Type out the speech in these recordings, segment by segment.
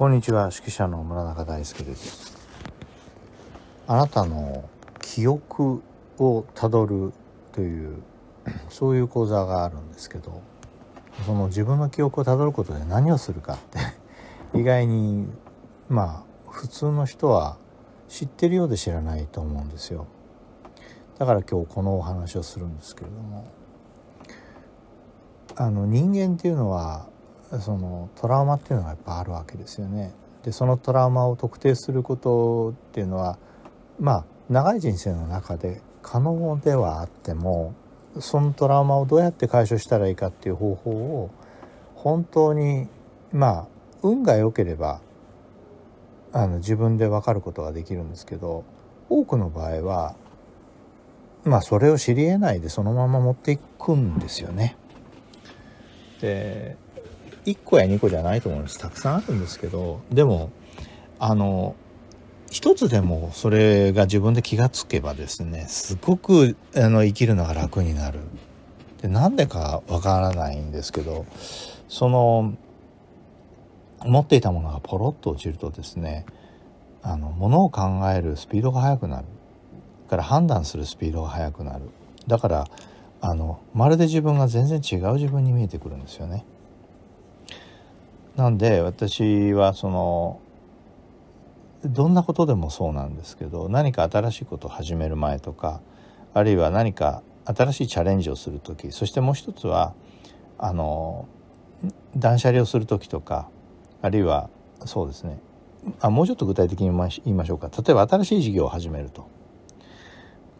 こんにちは指揮者の村中大輔ですあなたの記憶をたどるという そういう講座があるんですけどその自分の記憶をたどることで何をするかって 意外にまあ普通の人は知ってるようで知らないと思うんですよだから今日このお話をするんですけれどもあの人間っていうのはそのトラウマっていうのがやっぱあるわけですよね。でそのトラウマを特定することっていうのはまあ長い人生の中で可能ではあってもそのトラウマをどうやって解消したらいいかっていう方法を本当にまあ運が良ければあの自分で分かることができるんですけど多くの場合はまあそれを知りえないでそのまま持っていくんですよね。で1個や2個じゃないと思うんですたくさんあるんですけどでもあの一つでもそれが自分で気がつけばですねすごくあの生きるのが楽になるでなんでかわからないんですけどその持っていたものがポロッと落ちるとですねあのものを考えるスピードが速くなるから判断するスピードが速くなるだからあのまるで自分が全然違う自分に見えてくるんですよね。なんで私はそのどんなことでもそうなんですけど何か新しいことを始める前とかあるいは何か新しいチャレンジをする時そしてもう一つはあの断捨離をする時とかあるいはそうですねあもうちょっと具体的に言いましょうか例えば新しい事業を始めると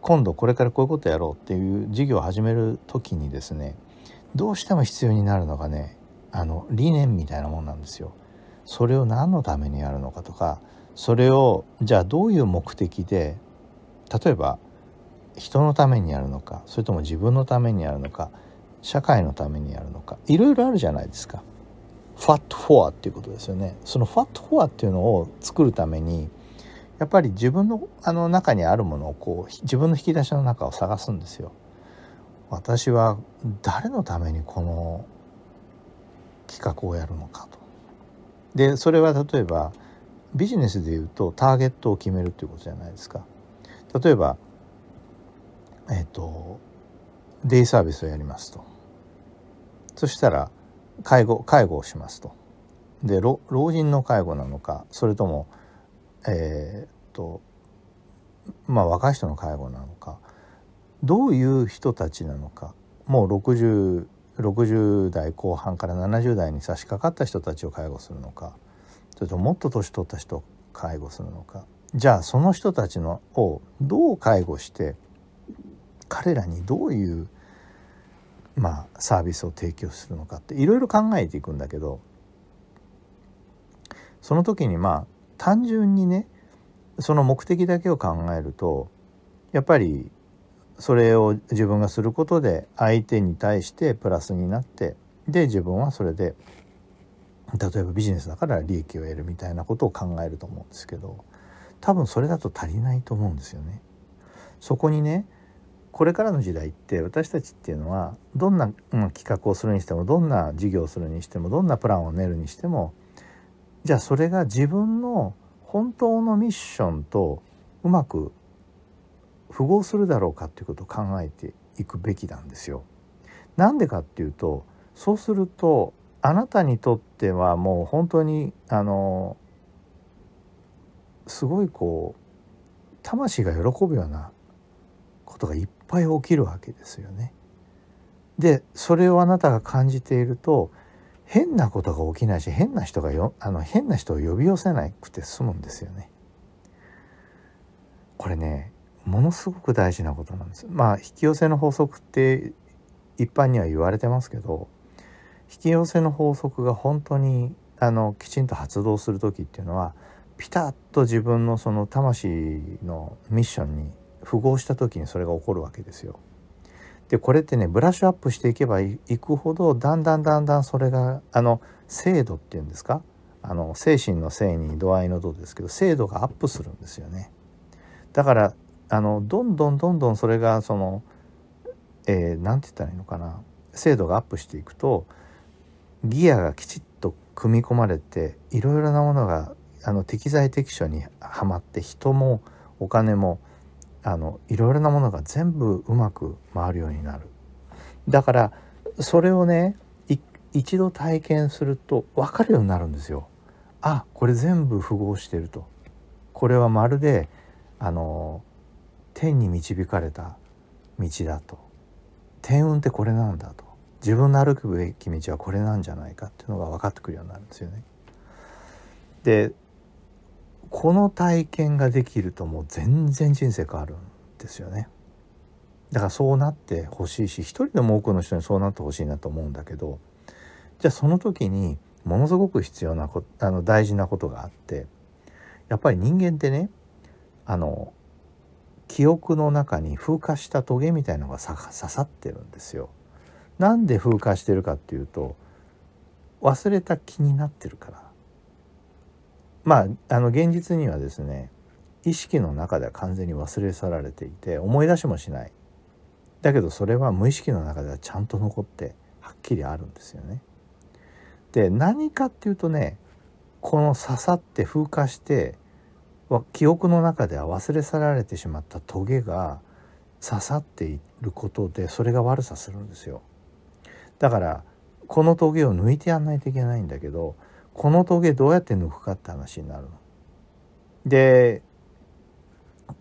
今度これからこういうことやろうっていう事業を始める時にですねどうしても必要になるのがねあの理念みたいなもんなんですよ。それを何のためにやるのかとかそれをじゃあどういう目的で例えば人のためにやるのかそれとも自分のためにやるのか社会のためにやるのかいろいろあるじゃないですか。ファットフォアっていうことですよね。そのファットフォアっていうのを作るためにやっぱり自分のあの中にあるものをこう自分の引き出しの中を探すんですよ。私は誰のためにこの企画をやるのかと。でそれは例えばビジネスでいうとターゲットを決めるということじゃないですか。例えば、えっ、ー、とデイサービスをやりますと。そしたら介護介護をしますと。で老人の介護なのかそれともえっ、ー、とまあ若い人の介護なのかどういう人たちなのかもう60 60代後半から70代に差し掛かった人たちを介護するのかそれともっと年取った人を介護するのかじゃあその人たちのをどう介護して彼らにどういう、まあ、サービスを提供するのかっていろいろ考えていくんだけどその時にまあ単純にねその目的だけを考えるとやっぱりそれを自分がすることで相手に対してプラスになってで自分はそれで例えばビジネスだから利益を得るみたいなことを考えると思うんですけど多分それだと足りないと思うんですよね。そこにねこれからの時代って私たちっていうのはどんな企画をするにしてもどんな事業をするにしてもどんなプランを練るにしてもじゃあそれが自分の本当のミッションとうまく符合するだろうかということを考えていくべきなんですよ。なんでかっていうとそうするとあなたにとってはもう本当にあのすごいこう魂が喜ぶようなことがいっぱい起きるわけですよね。でそれをあなたが感じていると変なことが起きないし変な人がよあの変な人を呼び寄せなくて済むんですよね。これねものすごく大事なことなんです。まあ引き寄せの法則って一般には言われてますけど引き寄せの法則が本当にあのきちんと発動する時っていうのはピタッと自分のその魂のミッションに符合した時にそれが起こるわけですよ。でこれってねブラッシュアップしていけばいくほどだんだんだんだんそれがあの精度っていうんですかあの精神の精に度合いの度ですけど精度がアップするんですよね。だからあのどんどんどんどんそれがその何、えー、て言ったらいいのかな精度がアップしていくとギアがきちっと組み込まれていろいろなものがあの適材適所にはまって人もお金もあのいろいろなものが全部うまく回るようになる。だからそれをね一度体験すると分かるようになるんですよ。あこれ全部符合してると。これはまるであの天に導かれた道だと天運ってこれなんだと自分の歩くべき道はこれなんじゃないかっていうのが分かってくるようになるんですよね。でこの体験ができるともう全然人生変わるんですよね。だからそうなってほしいし一人でも多くの人にそうなってほしいなと思うんだけどじゃあその時にものすごく必要なこあの大事なことがあってやっぱり人間ってねあの記憶の中に風化したトゲみたいのが刺さってるんですよ。なんで風化してるかっていうと忘れた気になってるからまああの現実にはですね意識の中では完全に忘れ去られていて思い出しもしないだけどそれは無意識の中ではちゃんと残ってはっきりあるんですよね。で何かっていうとねこの刺さって風化して記憶の中では忘れ去られてしまったトゲが刺さっていることでそれが悪さするんですよだからこのトゲを抜いてやんないといけないんだけどこのトゲどうやって抜くかって話になるの。で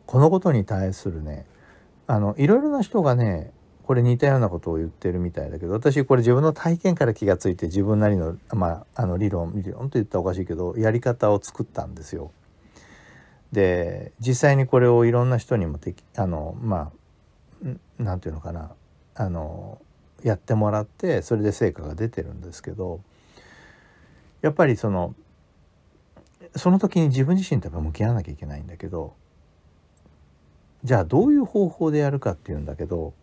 このことに対するねあのいろいろな人がねこれ似たようなことを言ってるみたいだけど私これ自分の体験から気がついて自分なりの,、まあ、あの理論理論と言ったらおかしいけどやり方を作ったんですよ。で実際にこれをいろんな人にもきあのまあ何て言うのかなあのやってもらってそれで成果が出てるんですけどやっぱりそのその時に自分自身と向き合わなきゃいけないんだけどじゃあどういう方法でやるかっていうんだけど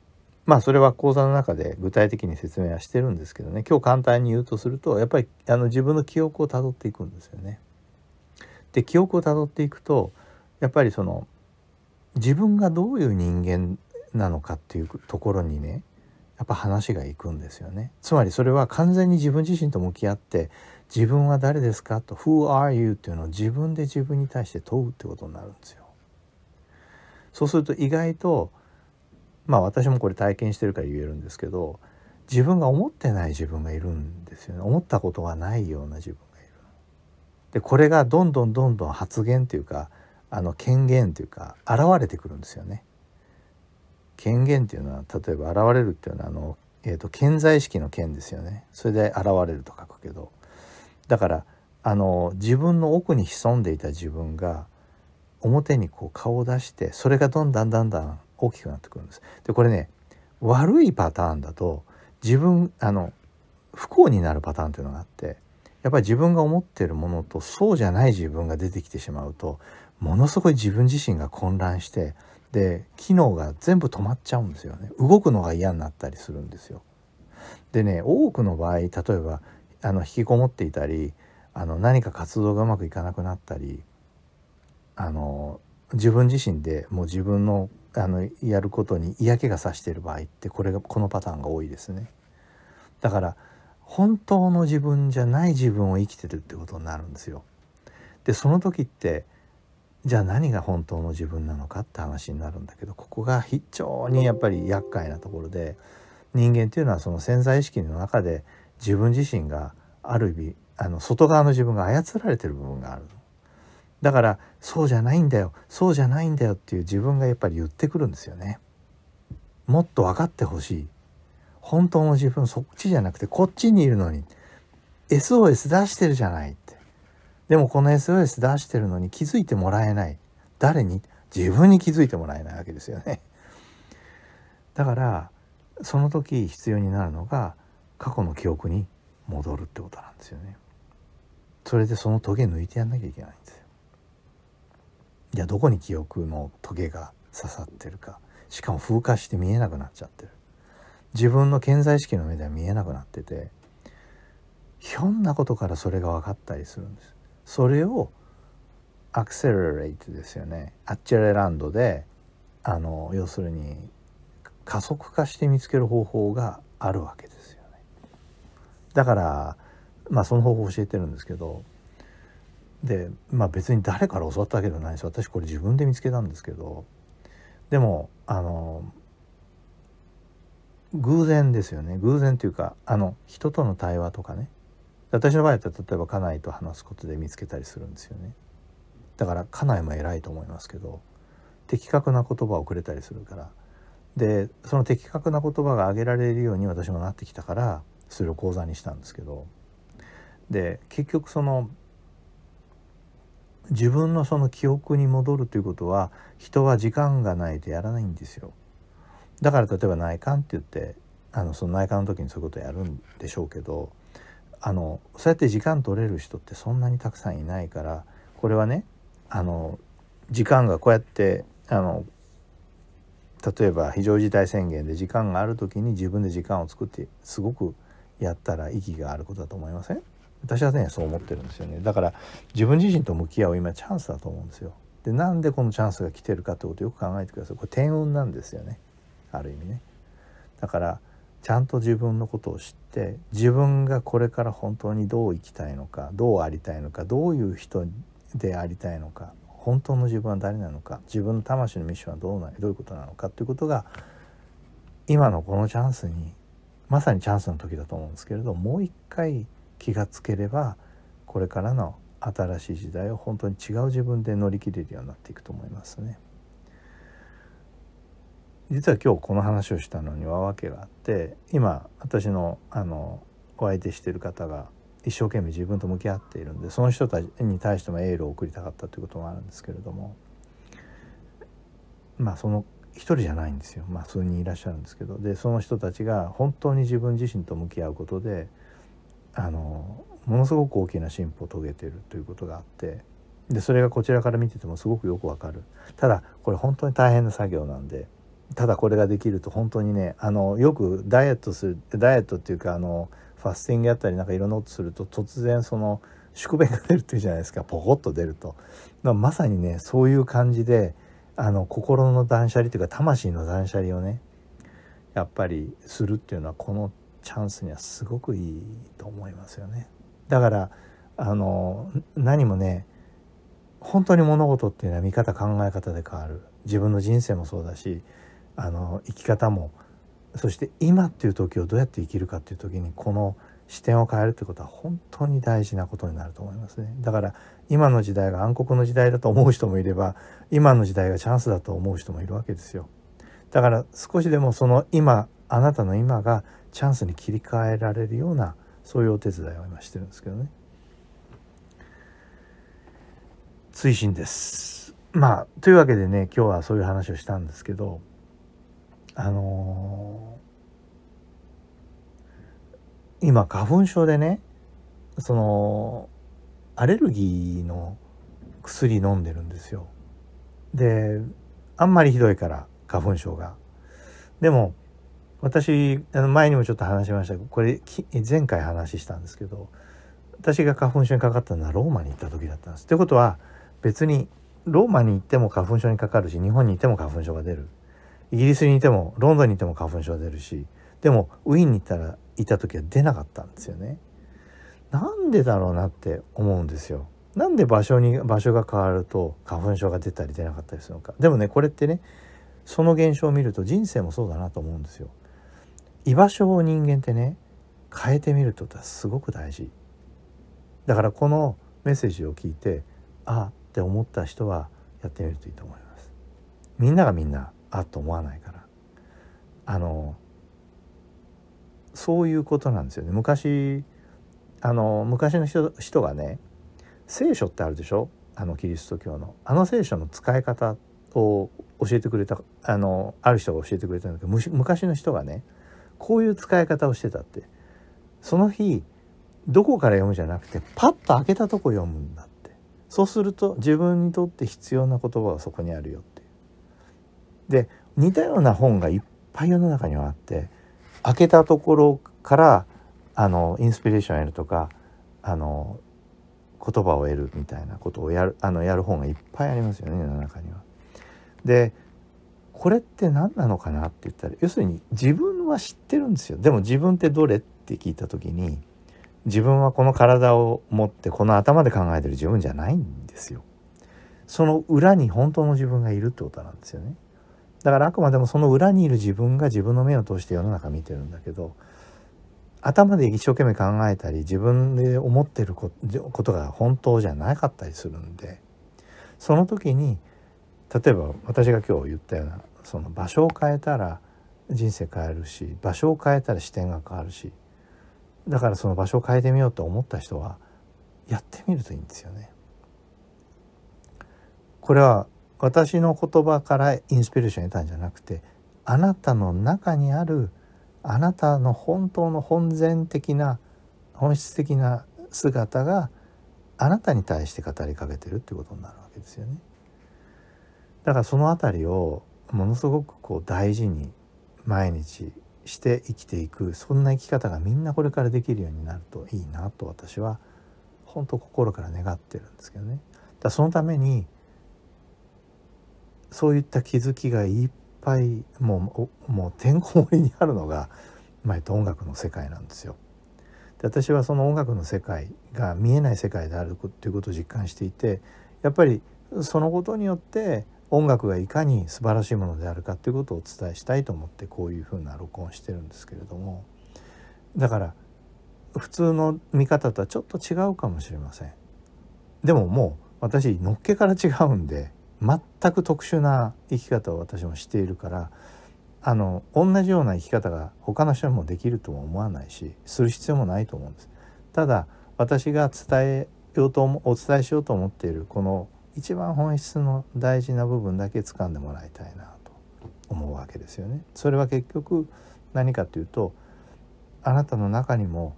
まあそれは講座の中で具体的に説明はしてるんですけどね今日簡単に言うとするとやっぱりあの自分の記憶をたどっていくんですよね。で記憶をたどっていくとやっぱりその自分がどういう人間なのかっていうところにねやっぱ話がいくんですよねつまりそれは完全に自分自身と向き合って自分は誰ですかと「Who are you?」っていうのを自分で自分に対して問うってことになるんですよ。そうすると意外とまあ私もこれ体験してるから言えるんですけど自分が思ってない自分がいるんですよね思ったことがないような自分でこれがどんどんどんどん発言というかあの権限というか現れてくるんですよね。権限というのは例えば現れるっていうのはあの、えーと、健在意識の権ですよねそれで現れると書くけどだからあの自分の奥に潜んでいた自分が表にこう顔を出してそれがどんどんだんだん大きくなってくるんです。でこれね悪いパターンだと自分あの不幸になるパターンというのがあってやっぱり自分が思ってるものとそうじゃない自分が出てきてしまうとものすごい自分自身が混乱してで機能が全部止まっちゃうんですよね動くのが嫌になったりするんですよ。でね多くの場合例えばあの引きこもっていたりあの何か活動がうまくいかなくなったりあの自分自身でもう自分のあのやることに嫌気がさしている場合ってこれがこのパターンが多いですね。だから本当の自分じゃない自分を生きてるってことになるんですよ。でその時ってじゃあ何が本当の自分なのかって話になるんだけどここが非常にやっぱり厄介なところで人間っていうのはその潜在意識の中で自分自身がある意味あの外側の自分が操られてる部分がある。だからそうじゃないんだよそうじゃないんだよっていう自分がやっぱり言ってくるんですよね。もっと分かってほしい本当の自分そっちじゃなくてこっちにいるのに SOS 出してるじゃないってでもこの SOS 出してるのに気づいてもらえない誰に自分に気づいてもらえないわけですよねだからその時必要になるのが過去の記憶に戻るってことなんですよねそれでそのトゲ抜いてやんなきゃいけないんですよじゃどこに記憶のトゲが刺さってるかしかも風化して見えなくなっちゃってる自分の健在意識の目では見えなくなっててひょんなことからそれが分かったりするんです。それをアクセルレイトですよねアッチェレランドであの要するに加速化して見つける方法があるわけですよね。だからまあその方法を教えてるんですけどでまあ別に誰から教わったわけではないです私これ自分で見つけたんですけどでもあの偶然ですよね偶然というかあの人との対話とかね私の場合だったら例えば家内と話すことで見つけたりするんですよねだから家内も偉いと思いますけど的確な言葉をくれたりするからでその的確な言葉が挙げられるように私もなってきたからそれを講座にしたんですけどで結局その自分のその記憶に戻るということは人は時間がないとやらないんですよ。だから例えば内観って言ってあのその内観の時にそういうことやるんでしょうけどあのそうやって時間取れる人ってそんなにたくさんいないからこれはねあの時間がこうやってあの例えば非常事態宣言で時間がある時に自分で時間を作ってすごくやったら意義があることだと思いません私はねそう思ってるんですよねだから自分自身と向き合う今チャンスだと思うんですよでなんでこのチャンスが来てるかってことをよく考えてくださいこれ天運なんですよねある意味ねだからちゃんと自分のことを知って自分がこれから本当にどう生きたいのかどうありたいのかどういう人でありたいのか本当の自分は誰なのか自分の魂のミッションはどうなどういうことなのかということが今のこのチャンスにまさにチャンスの時だと思うんですけれどもう一回気がつければこれからの新しい時代を本当に違う自分で乗り切れるようになっていくと思いますね。実は今日この話をしたのには訳があって今私のあのお相手してる方が一生懸命自分と向き合っているんでその人たちに対してもエールを送りたかったということもあるんですけれどもまあその一人じゃないんですよ、まあ、数人いらっしゃるんですけどでその人たちが本当に自分自身と向き合うことであのものすごく大きな進歩を遂げてるということがあってでそれがこちらから見ててもすごくよくわかるただこれ本当に大変な作業なんでただこれができると本当にねあのよくダイエットするダイエットっていうかあのファスティングやったりなんかいろんなことすると突然その宿便が出るっていうじゃないですかポコッと出ると。まさにねそういう感じであの心の断捨離というか魂の断捨離をねやっぱりするっていうのはこのチャンスにはすごくいいと思いますよね。だからあの何もね本当に物事っていうのは見方考え方で変わる自分の人生もそうだしあの生き方もそして今っていう時をどうやって生きるかっていう時にこの視点を変えるってことは本当に大事なことになると思いますねだから今の時代が暗黒の時代だと思う人もいれば今の時代がチャンスだと思う人もいるわけですよだから少しでもその今あなたの今がチャンスに切り替えられるようなそういうお手伝いを今してるんですけどね追伸ですまあというわけでね今日はそういう話をしたんですけどあのー、今花粉症でねそのアレルギーの薬飲んでるんですよ。であんまりひどいから花粉症が。でも私あの前にもちょっと話しましたけどこれ前回話したんですけど私が花粉症にかかったのはローマに行った時だったんです。ということは別にローマに行っても花粉症にかかるし日本に行っても花粉症が出る。イギリスにいてもロンドンにいても花粉症出るしでもウィーンにいたらいた時は出なかったんですよね。なんでだろうなって思うんですよ。なんで場所に場所が変わると花粉症が出たり出なかったりするのか。でもねこれってねその現象を見ると人生もそうだなと思うんですよ。居場所を人間ってね変えてみるとすごく大事。だからこのメッセージを聞いてあって思った人はやってみるといいと思います。みんながみんなあと思わないからあのそういうことなんですよね昔あの昔の人人がね聖書ってあるでしょあのキリスト教のあの聖書の使い方を教えてくれたあのある人が教えてくれたんだけど昔の人がねこういう使い方をしてたってその日どこから読むじゃなくてパッと開けたとこ読むんだってそうすると自分にとって必要な言葉はそこにあるよってで似たような本がいっぱい世の中にはあって開けたところからあのインスピレーションを得るとかあの言葉を得るみたいなことをやるあのやる本がいっぱいありますよね世の中には。でこれって何なのかなって言ったら要するに自分は知ってるんですよでも自分ってどれって聞いた時に自分はこの体を持ってこの頭で考えてる自分じゃないんですよ。その裏に本当の自分がいるってことなんですよね。だからあくまでもその裏にいる自分が自分の目を通して世の中見てるんだけど頭で一生懸命考えたり自分で思ってることが本当じゃなかったりするんでその時に例えば私が今日言ったようなその場所を変えたら人生変えるし場所を変えたら視点が変わるしだからその場所を変えてみようと思った人はやってみるといいんですよね。これは私の言葉からインスピレーションを得たんじゃなくてあなたの中にあるあなたの本当の本然的な本質的な姿があなたに対して語りかけてるってことになるわけですよね。だからその辺りをものすごくこう大事に毎日して生きていくそんな生き方がみんなこれからできるようになるといいなと私は本当心から願ってるんですけどね。だそのためにそういった気づきがいっぱいもうもうてんこ盛りにあるのが、前 と音楽の世界なんですよ。で私はその音楽の世界が見えない世界であるということを実感していてやっぱりそのことによって音楽がいかに素晴らしいものであるかということをお伝えしたいと思ってこういうふうな録音してるんですけれどもだから普通の見方とはちょっと違うかもしれません。でももう私のっけから違うんで全く特殊な生き方を私もしているからあの同じような生き方が他の人にもできるとも思わないしする必要もないと思うんです。ただ私が伝えようとお伝えしようと思っているこの一番本質の大事な部分だけ掴んでもらいたいなと思うわけですよね。それは結局何かというとあなたの中にも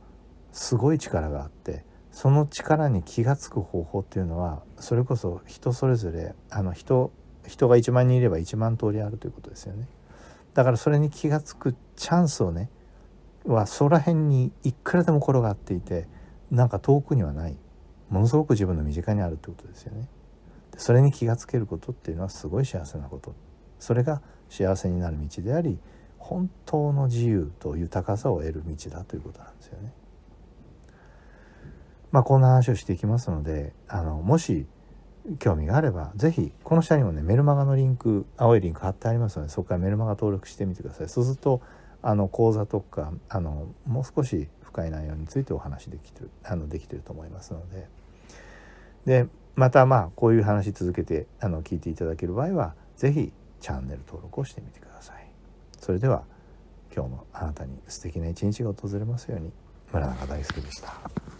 すごい力があってその力に気が付く方法っていうのはそれこそ人それぞれあの人人が1万人いれば1万通りあるということですよね。だからそれに気が付くチャンスをねはそ空辺にいくらでも転がっていてなんか遠くにはないものすごく自分の身近にあるということですよね。それに気が付けることっていうのはすごい幸せなことそれが幸せになる道であり本当の自由と豊かさを得る道だということなんですよね。まあ、こんな話をしていきますのであのもし興味があれば是非この下にもねメルマガのリンク青いリンク貼ってありますのでそこからメルマガ登録してみてくださいそうするとあの講座とかあのもう少し深い内容についてお話できてるあのできてると思いますのででまたまあこういう話続けてあの聞いていただける場合は是非チャンネル登録をしてみてくださいそれでは今日もあなたに素敵な一日が訪れますように村中大輔でした。